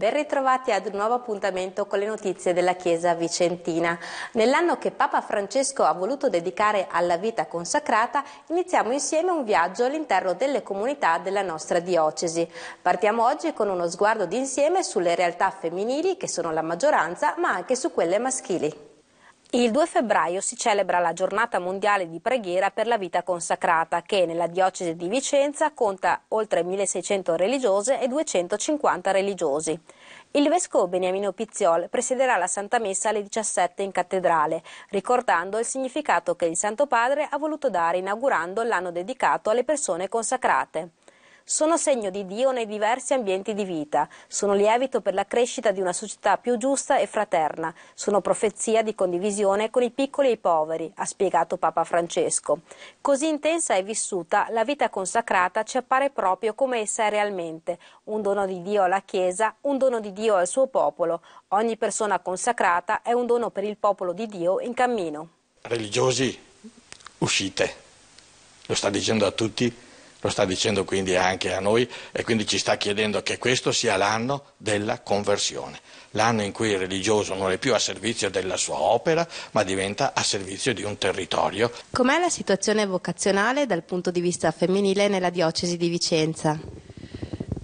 Ben ritrovati ad un nuovo appuntamento con le notizie della Chiesa vicentina. Nell'anno che Papa Francesco ha voluto dedicare alla vita consacrata, iniziamo insieme un viaggio all'interno delle comunità della nostra diocesi. Partiamo oggi con uno sguardo d'insieme sulle realtà femminili, che sono la maggioranza, ma anche su quelle maschili. Il 2 febbraio si celebra la giornata mondiale di preghiera per la vita consacrata che nella diocesi di Vicenza conta oltre 1600 religiose e 250 religiosi. Il vescovo Beniamino Pizziol presiderà la Santa Messa alle 17 in cattedrale, ricordando il significato che il Santo Padre ha voluto dare inaugurando l'anno dedicato alle persone consacrate sono segno di Dio nei diversi ambienti di vita, sono lievito per la crescita di una società più giusta e fraterna, sono profezia di condivisione con i piccoli e i poveri, ha spiegato Papa Francesco. Così intensa e vissuta, la vita consacrata ci appare proprio come essa è realmente, un dono di Dio alla Chiesa, un dono di Dio al suo popolo. Ogni persona consacrata è un dono per il popolo di Dio in cammino. Religiosi, uscite, lo sta dicendo a tutti lo sta dicendo quindi anche a noi e quindi ci sta chiedendo che questo sia l'anno della conversione, l'anno in cui il religioso non è più a servizio della sua opera ma diventa a servizio di un territorio. Com'è la situazione vocazionale dal punto di vista femminile nella diocesi di Vicenza?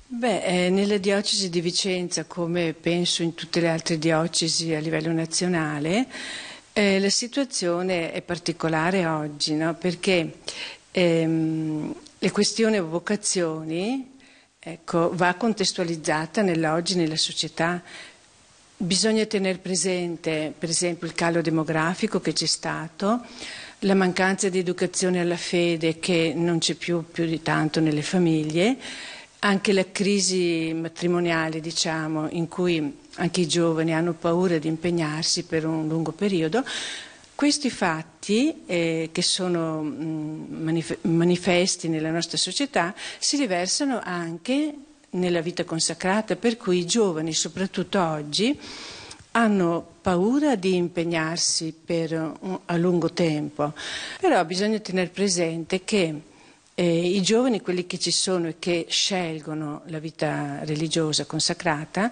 Beh, eh, nella diocesi di Vicenza, come penso in tutte le altre diocesi a livello nazionale, eh, la situazione è particolare oggi, no? perché ehm, la questione vocazioni ecco, va contestualizzata nell'oggi, nella società. Bisogna tenere presente, per esempio, il calo demografico che c'è stato, la mancanza di educazione alla fede che non c'è più, più di tanto nelle famiglie, anche la crisi matrimoniale, diciamo, in cui anche i giovani hanno paura di impegnarsi per un lungo periodo. Questi fatti, eh, che sono mh, mm, manifesti nella nostra società, si riversano anche nella vita consacrata, per cui i giovani, soprattutto oggi, hanno paura di impegnarsi per, a lungo tempo. Però bisogna tenere presente che eh, i giovani, quelli che ci sono e che scelgono la vita religiosa consacrata,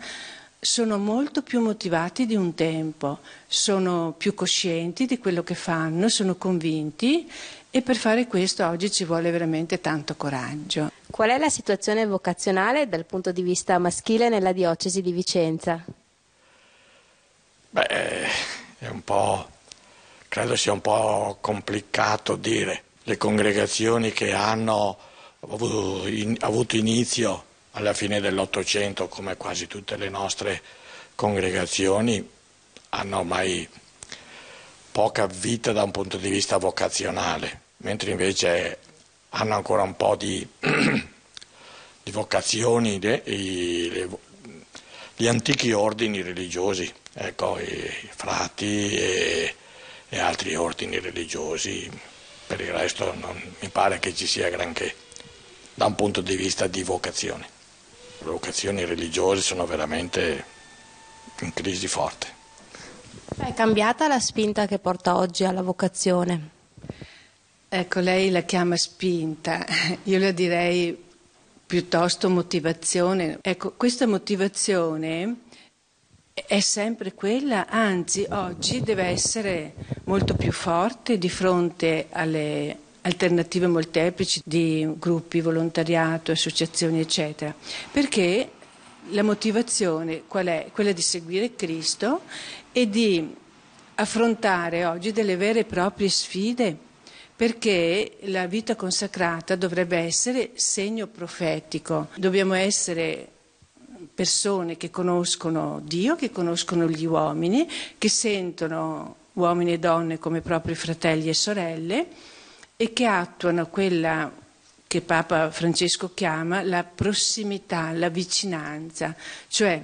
sono molto più motivati di un tempo, sono più coscienti di quello che fanno, sono convinti e per fare questo oggi ci vuole veramente tanto coraggio. Qual è la situazione vocazionale dal punto di vista maschile nella diocesi di Vicenza? Beh, è un po', credo sia un po' complicato dire. Le congregazioni che hanno avuto inizio alla fine dell'Ottocento, come quasi tutte le nostre congregazioni, hanno ormai poca vita da un punto di vista vocazionale, mentre invece hanno ancora un po' di, di vocazioni de, i, le, gli antichi ordini religiosi, ecco, i frati e, e altri ordini religiosi, per il resto non mi pare che ci sia granché da un punto di vista di vocazione vocazioni religiose sono veramente in crisi forte. È cambiata la spinta che porta oggi alla vocazione? Ecco, lei la chiama spinta, io la direi piuttosto motivazione. Ecco, questa motivazione è sempre quella, anzi oggi deve essere molto più forte di fronte alle alternative molteplici di gruppi, volontariato, associazioni, eccetera, perché la motivazione qual è? Quella di seguire Cristo e di affrontare oggi delle vere e proprie sfide, perché la vita consacrata dovrebbe essere segno profetico, dobbiamo essere persone che conoscono Dio, che conoscono gli uomini, che sentono uomini e donne come propri fratelli e sorelle e che attuano quella che Papa Francesco chiama la prossimità, la vicinanza, cioè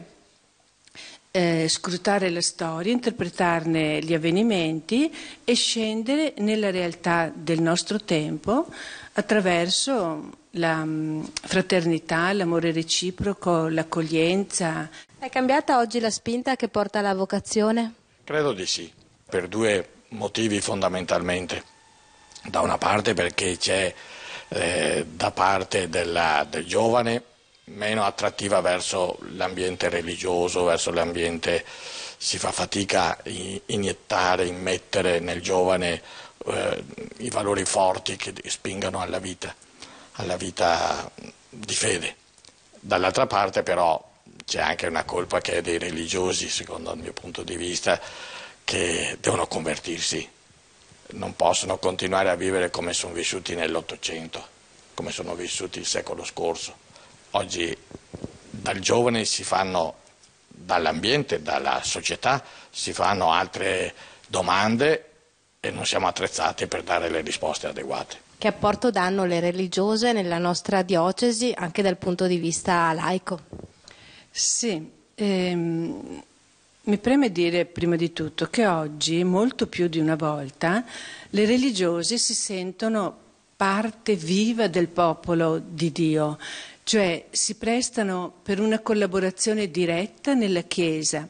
eh, scrutare la storia, interpretarne gli avvenimenti e scendere nella realtà del nostro tempo attraverso la mm, fraternità, l'amore reciproco, l'accoglienza. È cambiata oggi la spinta che porta alla vocazione? Credo di sì, per due motivi fondamentalmente da una parte perché c'è eh, da parte della, del giovane meno attrattiva verso l'ambiente religioso, verso l'ambiente si fa fatica a iniettare, immettere nel giovane eh, i valori forti che spingano alla vita, alla vita di fede. Dall'altra parte però c'è anche una colpa che è dei religiosi, secondo il mio punto di vista, che devono convertirsi non possono continuare a vivere come sono vissuti nell'Ottocento, come sono vissuti il secolo scorso. Oggi dal giovane si fanno, dall'ambiente, dalla società, si fanno altre domande e non siamo attrezzati per dare le risposte adeguate. Che apporto danno le religiose nella nostra diocesi anche dal punto di vista laico? Sì, ehm, mi preme dire prima di tutto che oggi, molto più di una volta, le religiose si sentono parte viva del popolo di Dio, cioè si prestano per una collaborazione diretta nella Chiesa.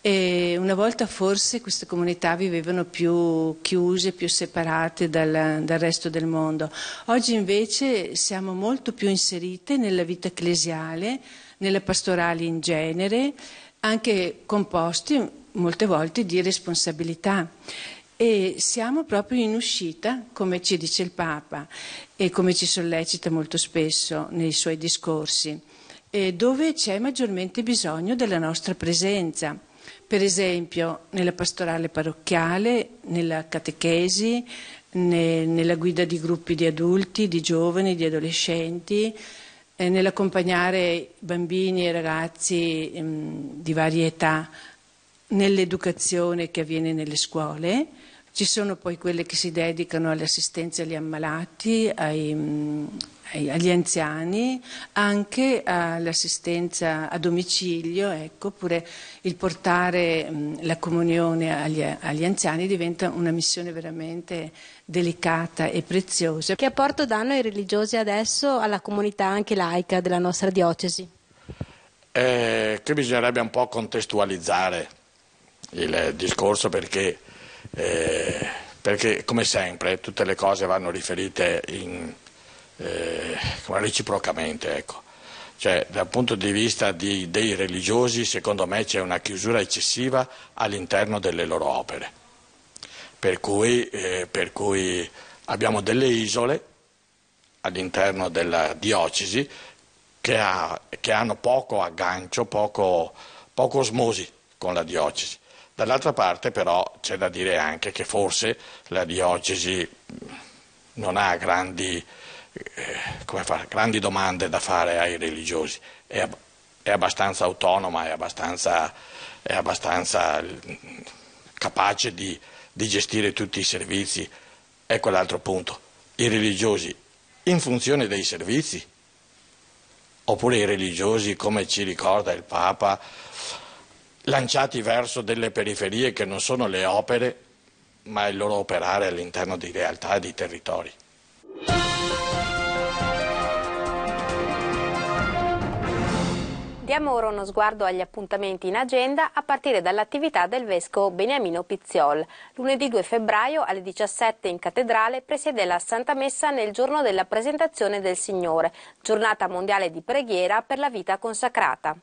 E una volta forse queste comunità vivevano più chiuse, più separate dal, dal, resto del mondo. Oggi invece siamo molto più inserite nella vita ecclesiale, nella pastorale in genere anche composti molte volte di responsabilità. E siamo proprio in uscita, come ci dice il Papa e come ci sollecita molto spesso nei suoi discorsi, dove c'è maggiormente bisogno della nostra presenza. Per esempio nella pastorale parrocchiale, nella catechesi, nella guida di gruppi di adulti, di giovani, di adolescenti, nell'accompagnare bambini e ragazzi ehm, di varie età nell'educazione che avviene nelle scuole ci sono poi quelle che si dedicano all'assistenza agli ammalati, mm, ai, agli anziani, anche all'assistenza a domicilio, ecco, oppure il portare mm, la comunione agli, agli, anziani diventa una missione veramente delicata e preziosa. Che apporto danno ai religiosi adesso alla comunità anche laica della nostra diocesi? Eh, che bisognerebbe un po' contestualizzare il discorso perché eh, perché come sempre tutte le cose vanno riferite in, eh, reciprocamente. Ecco. Cioè, dal punto di vista di, dei religiosi, secondo me c'è una chiusura eccessiva all'interno delle loro opere. Per cui, eh, per cui abbiamo delle isole all'interno della diocesi che, ha, che hanno poco aggancio, poco, poco osmosi con la diocesi. Dall'altra parte però c'è da dire anche che forse la diocesi non ha grandi, eh, fa, grandi domande da fare ai religiosi, è, è abbastanza autonoma, è abbastanza, è abbastanza mm, capace di, di gestire tutti i servizi. Ecco l'altro punto, i religiosi in funzione dei servizi oppure i religiosi come ci ricorda il Papa lanciati verso delle periferie che non sono le opere, ma il loro operare all'interno di realtà e di territori. Diamo ora uno sguardo agli appuntamenti in agenda a partire dall'attività del vescovo Beniamino Pizziol. Lunedì 2 febbraio alle 17 in cattedrale presiede la Santa Messa nel giorno della presentazione del Signore, giornata mondiale di preghiera per la vita consacrata.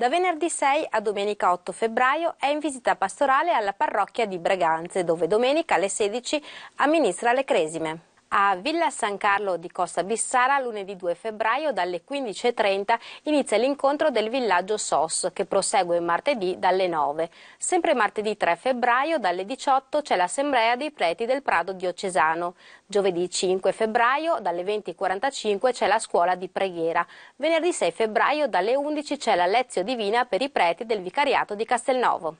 Da venerdì 6 a domenica 8 febbraio è in visita pastorale alla parrocchia di Braganze, dove domenica alle 16 amministra le cresime. A Villa San Carlo di Costa Bissara lunedì 2 febbraio dalle 15.30 inizia l'incontro del villaggio SOS che prosegue martedì dalle 9. Sempre martedì 3 febbraio dalle 18 c'è l'assemblea dei preti del Prado diocesano. Giovedì 5 febbraio dalle 20.45 c'è la scuola di preghiera. Venerdì 6 febbraio dalle 11 c'è la lezione divina per i preti del vicariato di Castelnovo.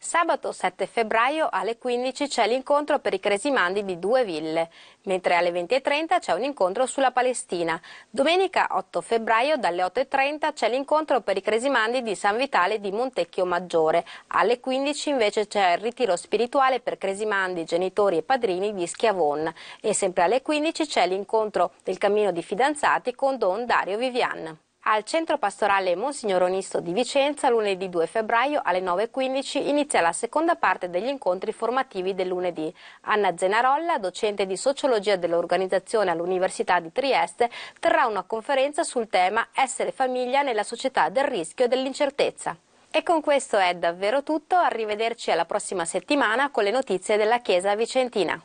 Sabato 7 febbraio alle 15 c'è l'incontro per i cresimandi di Due Ville, mentre alle 20.30 c'è un incontro sulla Palestina. Domenica 8 febbraio dalle 8.30 c'è l'incontro per i cresimandi di San Vitale di Montecchio Maggiore. Alle 15 invece c'è il ritiro spirituale per cresimandi, genitori e padrini di Schiavon. E sempre alle 15 c'è l'incontro del cammino di fidanzati con Don Dario Vivian. Al Centro Pastorale Monsignor Onisto di Vicenza, lunedì 2 febbraio alle 9.15 inizia la seconda parte degli incontri formativi del lunedì. Anna Zenarolla, docente di sociologia dell'organizzazione all'Università di Trieste, terrà una conferenza sul tema Essere famiglia nella società del rischio e dell'incertezza. E con questo è davvero tutto, arrivederci alla prossima settimana con le notizie della Chiesa Vicentina.